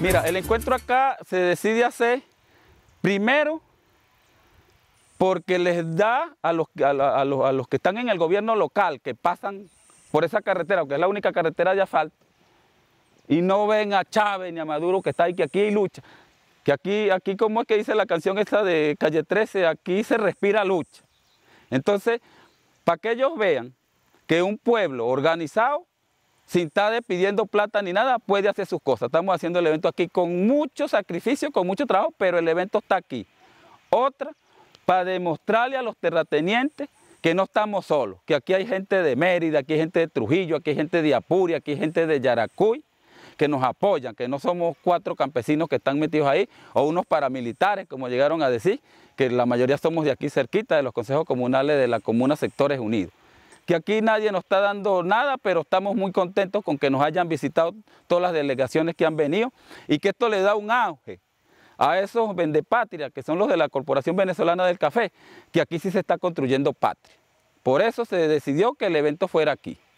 Mira, el encuentro acá se decide hacer primero porque les da a los, a, los, que están en el gobierno local, que pasan por esa carretera, que es la única carretera de asfalto, y no ven a Chávez ni a Maduro que está ahí, que aquí hay lucha. Que aquí, aquí como es que dice la canción esta de Calle 13, aquí se respira lucha. Entonces, para que ellos vean que un pueblo organizado, sin estar pidiendo plata ni nada, puede hacer sus cosas. Estamos haciendo el evento aquí con mucho sacrificio, con mucho trabajo, pero el evento está aquí. Otra, para demostrarle a los terratenientes que no estamos solos, que aquí hay gente de Mérida, aquí hay gente de Trujillo, aquí hay gente de Apuria, aquí hay gente de Yaracuy, que nos apoyan, que no somos cuatro campesinos que están metidos ahí, o unos paramilitares, como llegaron a decir, que la mayoría somos de aquí cerquita, de los consejos comunales de la comuna Sectores Unidos. Que aquí nadie nos está dando nada, pero estamos muy contentos con que nos hayan visitado todas las delegaciones que han venido y que esto le da un auge a esos vendepatrias, que son los de la Corporación Venezolana del Café, que aquí sí se está construyendo patria. Por eso se decidió que el evento fuera aquí.